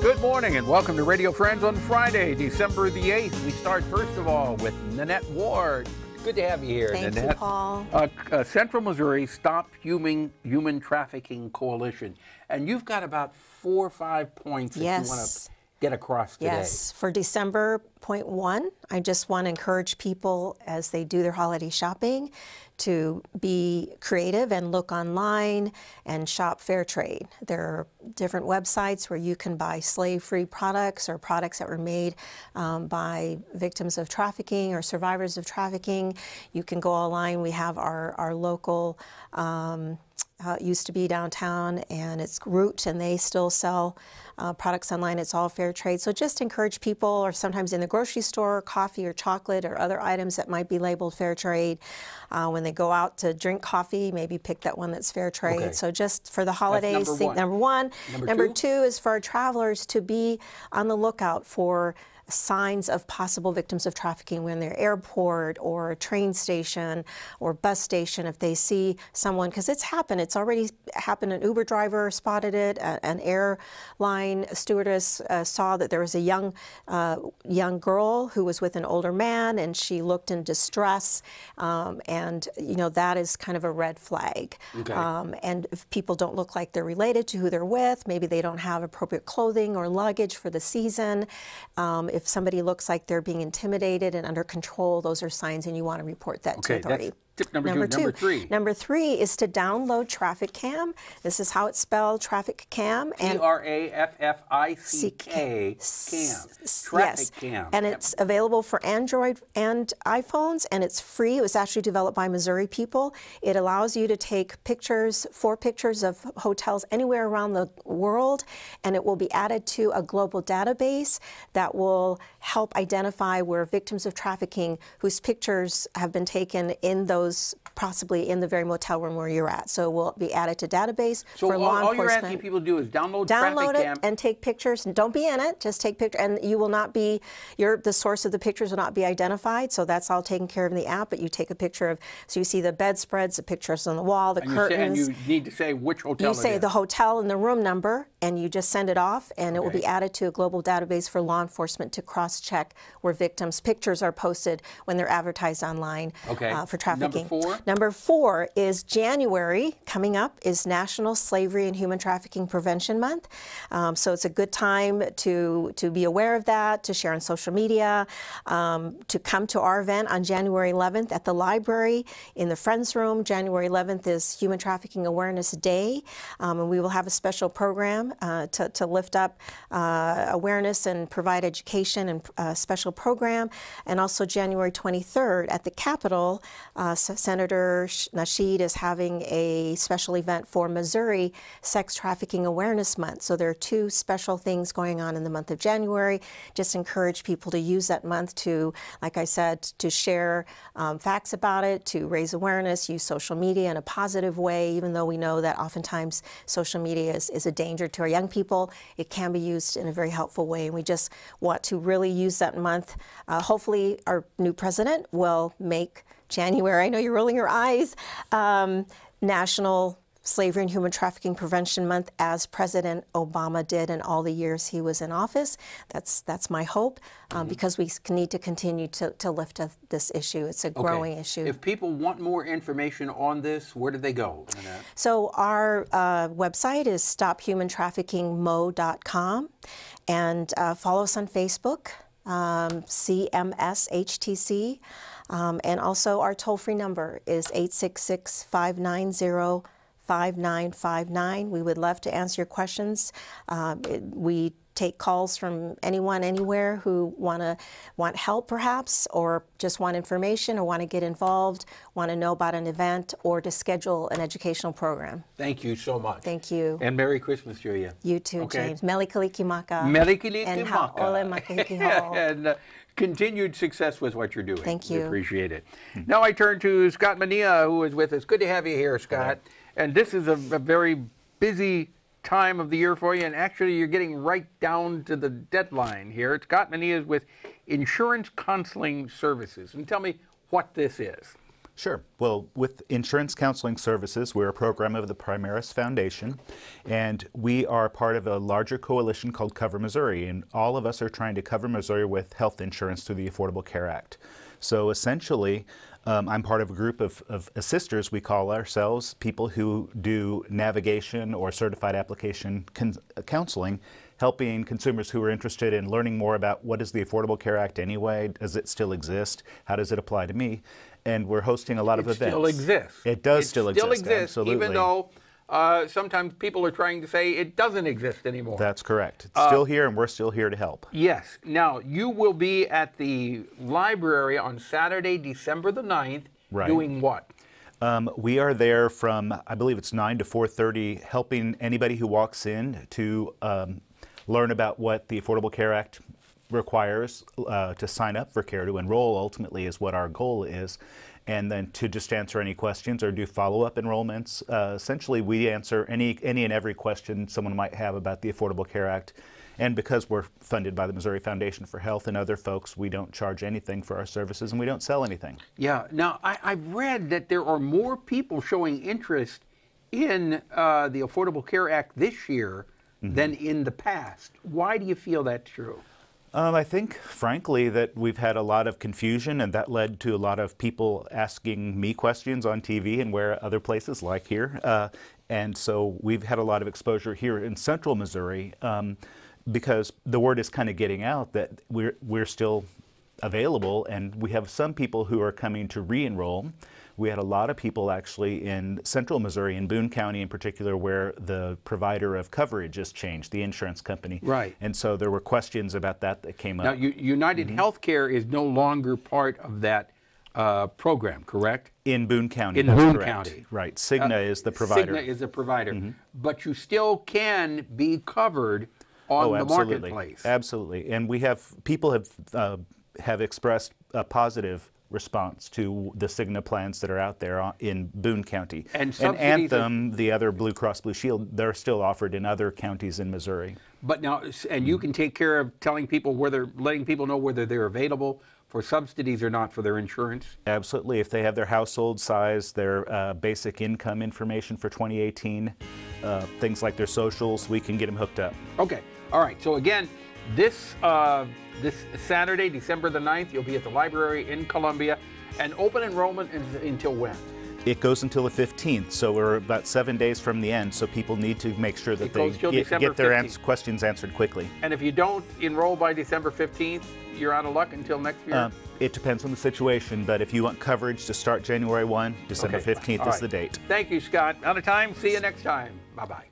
Good morning and welcome to Radio Friends on Friday, December the 8th. We start first of all with Nanette Ward. Good to have you here, Thank Nanette. You, Paul. Uh, uh, Central Missouri Stop Human, Human Trafficking Coalition. And you've got about four or five points yes. that you want to get across today? Yes, for December point one, I just want to encourage people as they do their holiday shopping to be creative and look online and shop fair trade. There are different websites where you can buy slave-free products or products that were made um, by victims of trafficking or survivors of trafficking. You can go online. We have our, our local um, uh, used to be downtown and it's Root and they still sell uh, products online. It's all fair trade. So just encourage people or sometimes in the grocery store, coffee or chocolate or other items that might be labeled fair trade. Uh, when they go out to drink coffee, maybe pick that one that's fair trade. Okay. So just for the holidays, number think one. number one. Number, number two? two is for travelers to be on the lookout for signs of possible victims of trafficking when they're airport or train station or bus station if they see someone because it's happened it's already happened an uber driver spotted it a, an airline stewardess uh, saw that there was a young uh, young girl who was with an older man and she looked in distress um, and you know that is kind of a red flag okay. um, and if people don't look like they're related to who they're with maybe they don't have appropriate clothing or luggage for the season um, if somebody looks like they're being intimidated and under control, those are signs and you want to report that okay, to authority. Tip number, number two, two, Number three. Number three is to download Traffic Cam. This is how it's spelled, Traffic Cam. T R A F F I C K Cam. Traffic yes. Cam. And it's available for Android and iPhones, and it's free. It was actually developed by Missouri people. It allows you to take pictures, four pictures of hotels anywhere around the world, and it will be added to a global database that will help identify where victims of trafficking whose pictures have been taken in those possibly in the very motel room where you're at. So it will be added to database so for all, law enforcement. So all you're asking people to do is download Download it and take pictures. Don't be in it. Just take pictures. And you will not be, your the source of the pictures will not be identified. So that's all taken care of in the app. But you take a picture of, so you see the bedspreads, the pictures on the wall, the and curtains. You say, and you need to say which hotel You say is. the hotel and the room number and you just send it off, and it will be added to a global database for law enforcement to cross-check where victims' pictures are posted when they're advertised online okay. uh, for trafficking. Number four? Number four is January coming up is National Slavery and Human Trafficking Prevention Month, um, so it's a good time to to be aware of that, to share on social media, um, to come to our event on January 11th at the library in the Friends Room. January 11th is Human Trafficking Awareness Day, um, and we will have a special program uh, to, to, lift up uh, awareness and provide education and a uh, special program. And also January 23rd at the Capitol, uh, Senator Nasheed is having a special event for Missouri Sex Trafficking Awareness Month. So there are two special things going on in the month of January. Just encourage people to use that month to, like I said, to share um, facts about it, to raise awareness, use social media in a positive way, even though we know that oftentimes social media is, is a danger to our young people, it can be used in a very helpful way. And we just want to really use that month. Uh, hopefully, our new president will make January, I know you're rolling your eyes, um, National Slavery and Human Trafficking Prevention Month as President Obama did in all the years he was in office. That's that's my hope um, mm -hmm. because we need to continue to, to lift a, this issue. It's a growing okay. issue. If people want more information on this, where do they go? So our uh, website is stophumantraffickingmo.com and uh, follow us on Facebook, um, CMSHTC. Um, and also our toll-free number is 866 590 5959. We would love to answer your questions. Um, we take calls from anyone anywhere who want to want help perhaps or just want information or want to get involved want to know about an event or to schedule an educational program thank you so much thank you and merry christmas julia you too okay. james melikalikimaka melikalikimaka and and uh, continued success with what you're doing thank you we appreciate it hmm. now i turn to scott mania who is with us good to have you here scott Hello. And this is a, a very busy time of the year for you, and actually you're getting right down to the deadline here. got Scott Mania with Insurance Counseling Services. And tell me what this is. Sure. Well, with Insurance Counseling Services, we're a program of the Primaris Foundation, and we are part of a larger coalition called Cover Missouri, and all of us are trying to cover Missouri with health insurance through the Affordable Care Act. So essentially, um, I'm part of a group of, of assisters, we call ourselves, people who do navigation or certified application counseling, helping consumers who are interested in learning more about what is the Affordable Care Act anyway, does it still exist, how does it apply to me, and we're hosting a lot it of events. It still exists. It does it still, still exist, exists, absolutely. Even though uh, sometimes people are trying to say it doesn't exist anymore. That's correct. It's uh, still here, and we're still here to help. Yes. Now, you will be at the library on Saturday, December the 9th, right. doing what? Um, we are there from, I believe it's 9 to 4.30, helping anybody who walks in to um, learn about what the Affordable Care Act requires uh, to sign up for care, to enroll ultimately is what our goal is and then to just answer any questions or do follow-up enrollments. Uh, essentially, we answer any, any and every question someone might have about the Affordable Care Act. And because we're funded by the Missouri Foundation for Health and other folks, we don't charge anything for our services and we don't sell anything. Yeah. Now, I, have read that there are more people showing interest in uh, the Affordable Care Act this year mm -hmm. than in the past. Why do you feel that's true? Um, I think, frankly, that we've had a lot of confusion, and that led to a lot of people asking me questions on TV and where other places like here. Uh, and so we've had a lot of exposure here in central Missouri um, because the word is kind of getting out that we're, we're still available, and we have some people who are coming to re enroll we had a lot of people actually in central Missouri, in Boone County in particular, where the provider of coverage has changed, the insurance company. Right. And so there were questions about that that came now, up. Now, United mm -hmm. Healthcare is no longer part of that uh, program, correct? In Boone County. In Boone correct. County. Right. Cigna uh, is the provider. Cigna is the provider. Mm -hmm. But you still can be covered on oh, the absolutely. marketplace. Absolutely. And we have, people have, uh, have expressed a positive response to the Cigna plans that are out there in Boone County. And, and Anthem, the other Blue Cross Blue Shield, they're still offered in other counties in Missouri. But now, and you mm. can take care of telling people whether, letting people know whether they're available for subsidies or not for their insurance? Absolutely. If they have their household size, their uh, basic income information for 2018, uh, things like their socials, we can get them hooked up. Okay. All right. So again, this, uh, this Saturday, December the 9th, you'll be at the library in Columbia. And open enrollment is until when? It goes until the 15th, so we're about seven days from the end, so people need to make sure that they get, get, their ans questions answered quickly. And if you don't enroll by December 15th, you're out of luck until next year? Uh, it depends on the situation, but if you want coverage to start January 1, December okay. 15th All is right. the date. Thank you, Scott. Out of time. See you next time. Bye-bye.